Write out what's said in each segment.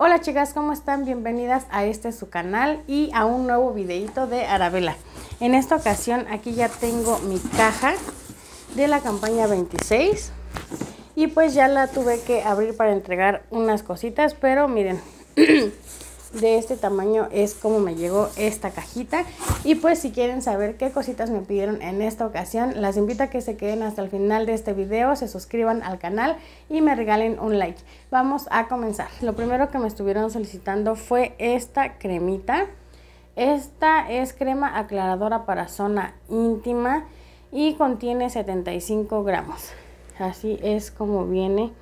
Hola chicas, ¿cómo están? Bienvenidas a este su canal y a un nuevo videito de Arabella. En esta ocasión aquí ya tengo mi caja de la campaña 26 y pues ya la tuve que abrir para entregar unas cositas, pero miren, de este tamaño es como me llegó esta cajita y pues si quieren saber qué cositas me pidieron en esta ocasión las invito a que se queden hasta el final de este video se suscriban al canal y me regalen un like vamos a comenzar lo primero que me estuvieron solicitando fue esta cremita esta es crema aclaradora para zona íntima y contiene 75 gramos así es como viene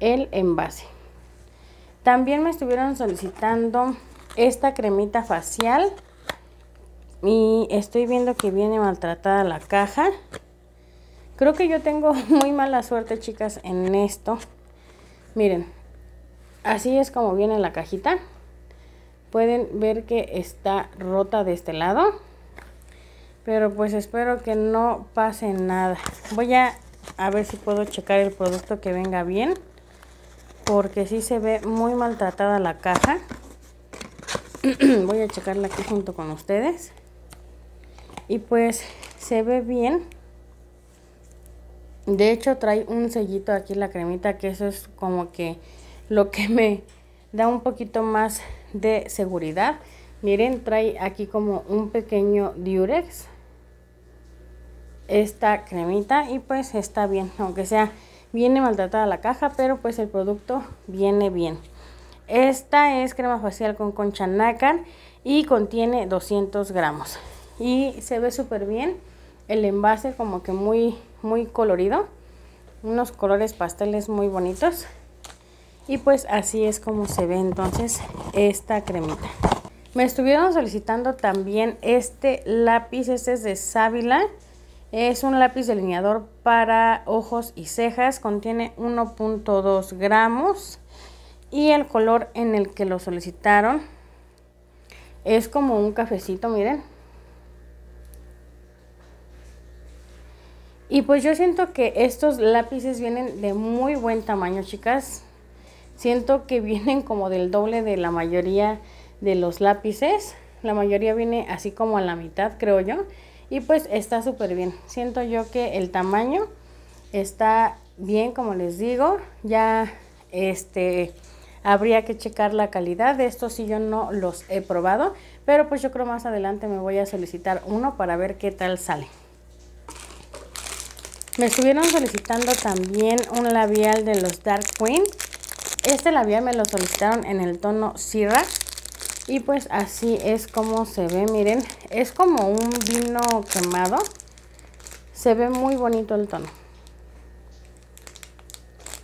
el envase también me estuvieron solicitando esta cremita facial. Y estoy viendo que viene maltratada la caja. Creo que yo tengo muy mala suerte, chicas, en esto. Miren, así es como viene la cajita. Pueden ver que está rota de este lado. Pero pues espero que no pase nada. Voy a, a ver si puedo checar el producto que venga bien porque sí se ve muy maltratada la caja voy a checarla aquí junto con ustedes y pues se ve bien de hecho trae un sellito aquí la cremita que eso es como que lo que me da un poquito más de seguridad miren trae aquí como un pequeño diurex esta cremita y pues está bien aunque sea Viene maltratada la caja, pero pues el producto viene bien. Esta es crema facial con concha nácar y contiene 200 gramos. Y se ve súper bien el envase como que muy, muy colorido. Unos colores pasteles muy bonitos. Y pues así es como se ve entonces esta cremita. Me estuvieron solicitando también este lápiz, este es de sábila es un lápiz delineador para ojos y cejas, contiene 1.2 gramos y el color en el que lo solicitaron es como un cafecito, miren. Y pues yo siento que estos lápices vienen de muy buen tamaño, chicas. Siento que vienen como del doble de la mayoría de los lápices. La mayoría viene así como a la mitad, creo yo. Y pues está súper bien. Siento yo que el tamaño está bien, como les digo. Ya este habría que checar la calidad. De estos si yo no los he probado. Pero pues yo creo más adelante me voy a solicitar uno para ver qué tal sale. Me estuvieron solicitando también un labial de los Dark Queen. Este labial me lo solicitaron en el tono Sierra y pues así es como se ve miren es como un vino quemado se ve muy bonito el tono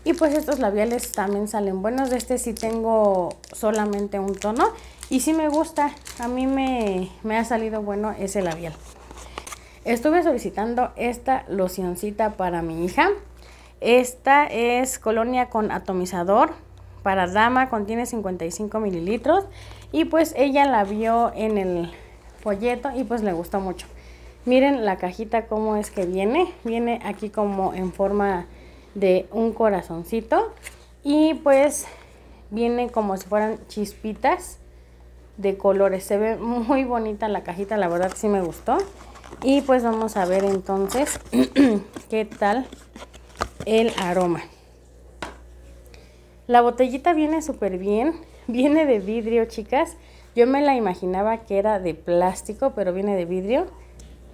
y pues estos labiales también salen buenos de este sí tengo solamente un tono y sí me gusta a mí me, ha salido bueno ese labial estuve solicitando esta locioncita para mi hija esta es colonia con atomizador para dama, contiene 55 mililitros y pues ella la vio en el folleto y pues le gustó mucho. Miren la cajita cómo es que viene, viene aquí como en forma de un corazoncito y pues viene como si fueran chispitas de colores. Se ve muy bonita la cajita, la verdad sí me gustó. Y pues vamos a ver entonces qué tal el aroma. La botellita viene súper bien, viene de vidrio, chicas. Yo me la imaginaba que era de plástico, pero viene de vidrio.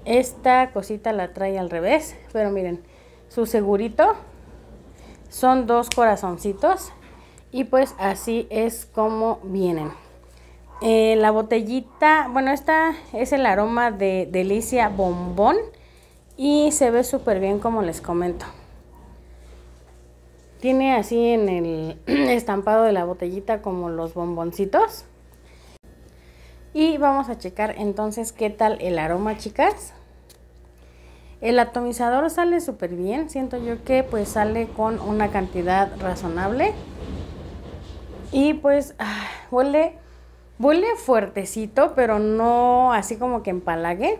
Esta cosita la trae al revés, pero miren, su segurito son dos corazoncitos y pues así es como vienen. Eh, la botellita, bueno, esta es el aroma de Delicia Bombón y se ve súper bien como les comento. Tiene así en el estampado de la botellita como los bomboncitos. Y vamos a checar entonces qué tal el aroma, chicas. El atomizador sale súper bien, siento yo que pues sale con una cantidad razonable. Y pues ah, huele, huele fuertecito, pero no así como que empalague.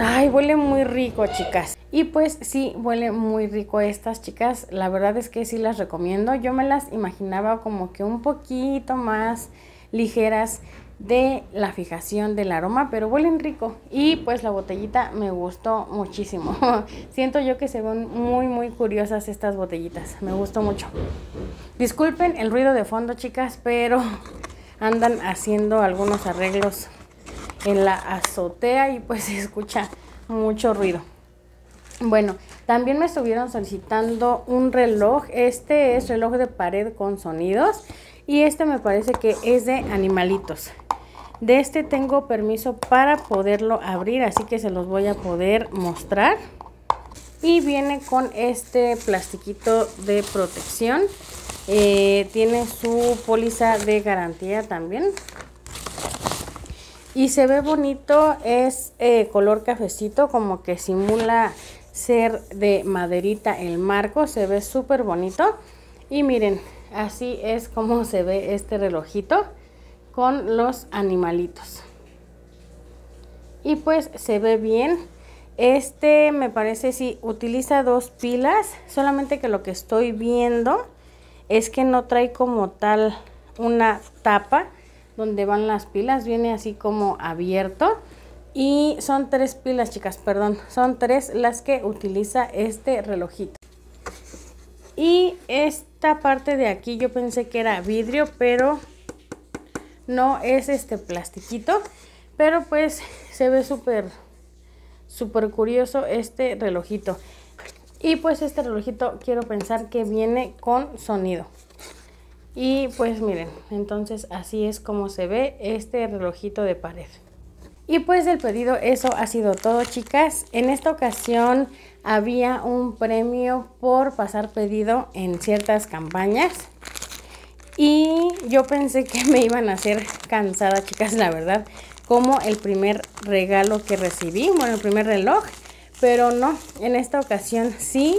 Ay, huele muy rico, chicas. Y pues sí, huele muy rico estas chicas. La verdad es que sí las recomiendo. Yo me las imaginaba como que un poquito más ligeras de la fijación del aroma, pero huelen rico. Y pues la botellita me gustó muchísimo. Siento yo que se ven muy, muy curiosas estas botellitas. Me gustó mucho. Disculpen el ruido de fondo, chicas, pero andan haciendo algunos arreglos en la azotea y pues se escucha mucho ruido. Bueno, también me estuvieron solicitando un reloj. Este es reloj de pared con sonidos y este me parece que es de animalitos. De este tengo permiso para poderlo abrir, así que se los voy a poder mostrar. Y viene con este plastiquito de protección. Eh, tiene su póliza de garantía también y se ve bonito, es eh, color cafecito, como que simula ser de maderita el marco, se ve súper bonito. Y miren, así es como se ve este relojito con los animalitos. Y pues se ve bien. Este me parece si utiliza dos pilas, solamente que lo que estoy viendo es que no trae como tal una tapa donde van las pilas, viene así como abierto. Y son tres pilas, chicas, perdón, son tres las que utiliza este relojito. Y esta parte de aquí yo pensé que era vidrio, pero no es este plastiquito. Pero pues se ve súper, súper curioso este relojito. Y pues este relojito quiero pensar que viene con sonido. Y pues miren, entonces así es como se ve este relojito de pared. Y pues el pedido eso ha sido todo chicas. En esta ocasión había un premio por pasar pedido en ciertas campañas. Y yo pensé que me iban a hacer cansada chicas, la verdad, como el primer regalo que recibí, bueno, el primer reloj. Pero no, en esta ocasión sí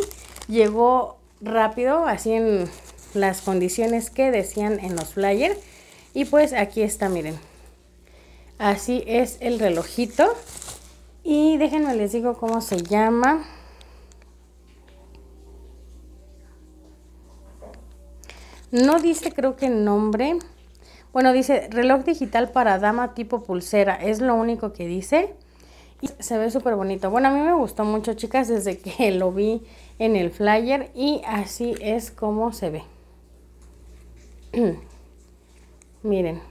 llegó rápido, así en las condiciones que decían en los flyers. Y pues aquí está, miren. Así es el relojito. Y déjenme les digo cómo se llama. No dice creo que nombre. Bueno, dice reloj digital para dama tipo pulsera. Es lo único que dice. Y se ve súper bonito. Bueno, a mí me gustó mucho, chicas, desde que lo vi en el flyer. Y así es como se ve. Mm. Miren,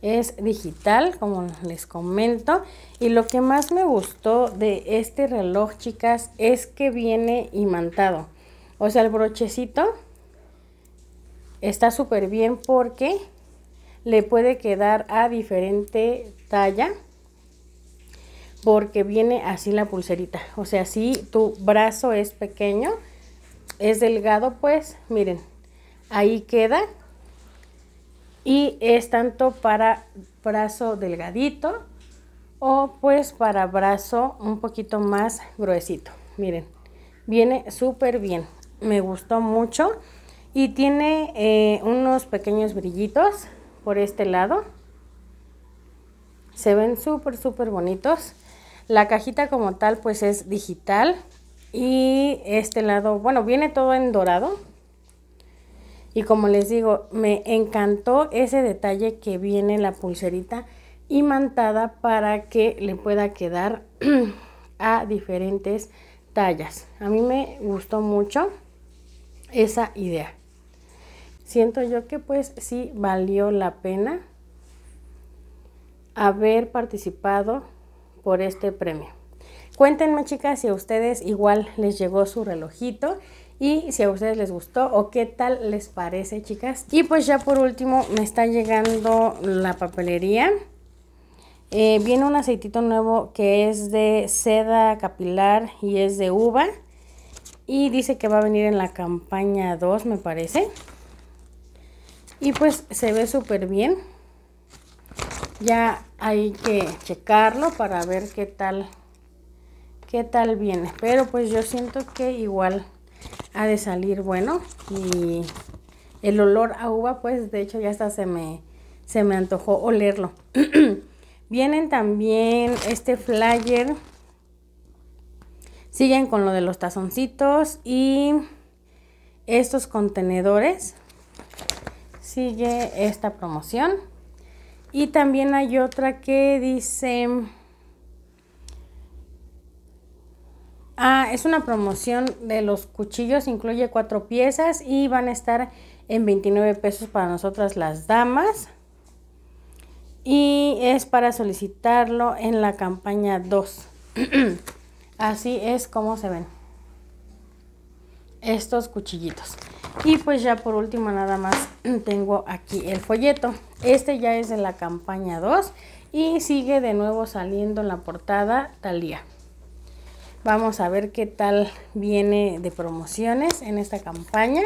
es digital, como les comento. Y lo que más me gustó de este reloj, chicas, es que viene imantado. O sea, el brochecito está súper bien porque le puede quedar a diferente talla. Porque viene así la pulserita. O sea, si tu brazo es pequeño, es delgado, pues miren, ahí queda. Y es tanto para brazo delgadito o pues para brazo un poquito más gruesito. Miren, viene súper bien. Me gustó mucho. Y tiene eh, unos pequeños brillitos por este lado. Se ven súper, súper bonitos. La cajita como tal pues es digital. Y este lado, bueno, viene todo en dorado, y como les digo, me encantó ese detalle que viene la pulserita imantada para que le pueda quedar a diferentes tallas. A mí me gustó mucho esa idea. Siento yo que pues sí valió la pena haber participado por este premio. Cuéntenme chicas si a ustedes igual les llegó su relojito y si a ustedes les gustó o qué tal les parece, chicas. Y pues ya por último me está llegando la papelería. Eh, viene un aceitito nuevo que es de seda capilar y es de uva. Y dice que va a venir en la campaña 2, me parece. Y pues se ve súper bien. Ya hay que checarlo para ver qué tal, qué tal viene. Pero pues yo siento que igual ha de salir bueno y el olor a uva pues de hecho ya hasta se me, se me antojó olerlo. Vienen también este flyer. Siguen con lo de los tazoncitos y estos contenedores. Sigue esta promoción. Y también hay otra que dice Ah, es una promoción de los cuchillos, incluye cuatro piezas y van a estar en 29 pesos para nosotras las damas. Y es para solicitarlo en la campaña 2. Así es como se ven estos cuchillitos. Y pues ya por último nada más tengo aquí el folleto. Este ya es de la campaña 2 y sigue de nuevo saliendo en la portada Talía. Vamos a ver qué tal viene de promociones en esta campaña.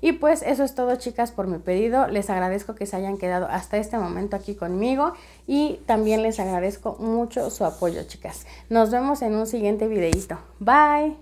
Y pues eso es todo chicas por mi pedido. Les agradezco que se hayan quedado hasta este momento aquí conmigo y también les agradezco mucho su apoyo chicas. Nos vemos en un siguiente videito. Bye.